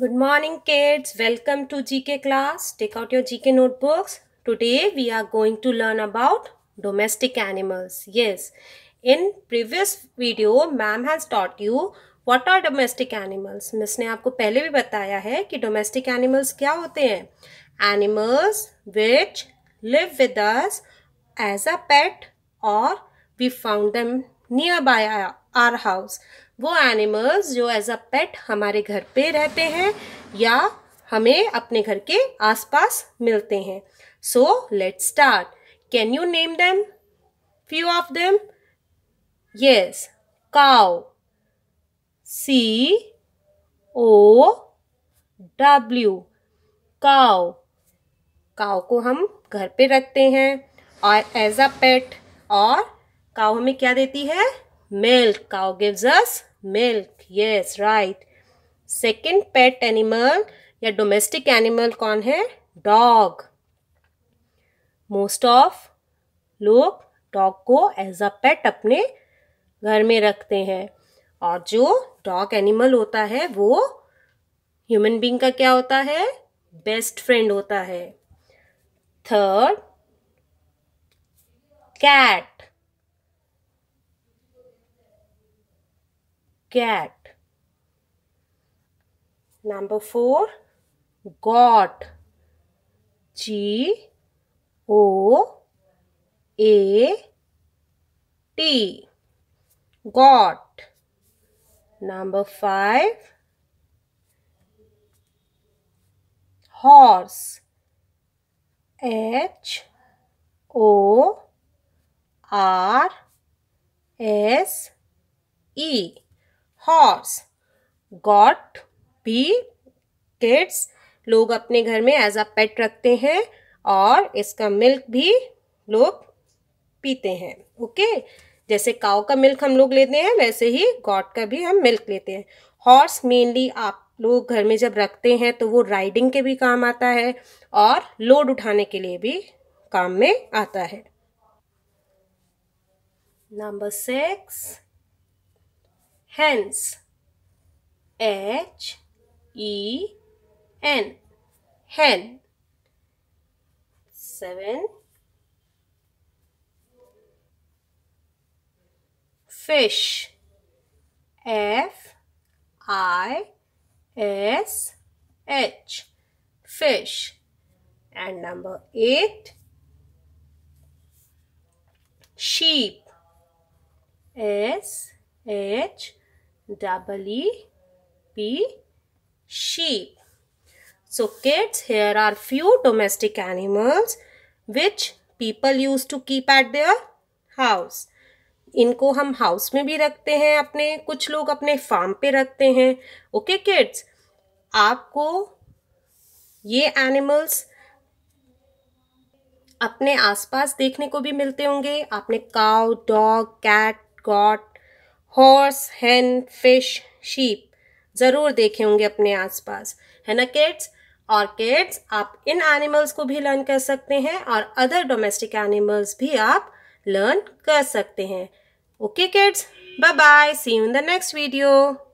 Good morning kids. Welcome to GK class. Take out your GK notebooks. Today we are going to learn about domestic animals. Yes, in previous video ma'am has taught you what are domestic animals. Miss ने आपको पहले भी बताया है कि domestic animals क्या होते हैं Animals which live with us as a pet or we found them nearby our house वो एनिमल्स जो एज अ पेट हमारे घर पे रहते हैं या हमें अपने घर के आसपास मिलते हैं so let start can you name them few of them yes cow C O W cow cow को हम घर पे रखते हैं और एज अ पेट और काओ हमें क्या देती है milk. Cow gives us milk. Yes, right. Second pet animal ya domestic animal kon hai Dog. Most of log dog ko as a pet apne घर में रखते हैं और जो डॉग एनिमल होता है वो ह्यूमन बींग का क्या होता है बेस्ट फ्रेंड होता है third cat cat number 4 got g o a t got number 5 horse h o r s e horse goat भी किड्स लोग अपने घर में एज अ पेट रखते हैं और इसका मिल्क भी लोग पीते हैं ओके जैसे काव का मिल्क हम लोग लेते हैं वैसे ही गॉट का भी हम मिल्क लेते हैं हॉर्स मेनली आप लोग घर में जब रखते हैं तो वो राइडिंग के भी काम आता है और लोड उठाने के लिए भी काम में आता है number six hens h e n hen 7 fish f i s h fish and number 8 sheep s h double E P sheep. So kids, here are few domestic animals which people used to keep at their house. इनको हम house में भी रखते हैं अपने कुछ लोग अपने फार्म पे रखते हैं ओके okay, किड्स आपको ये एनिमल्स अपने आसपास देखने को भी मिलते होंगे आपने cow dog cat goat horse hen fish sheep ज़रूर देखे होंगे अपने आसपास है ना किड्स और किड्स आप इन एनिमल्स को भी लर्न कर सकते हैं और अदर डोमेस्टिक एनिमल्स भी आप लर्न कर सकते हैं okay kids bye bye see you in the next video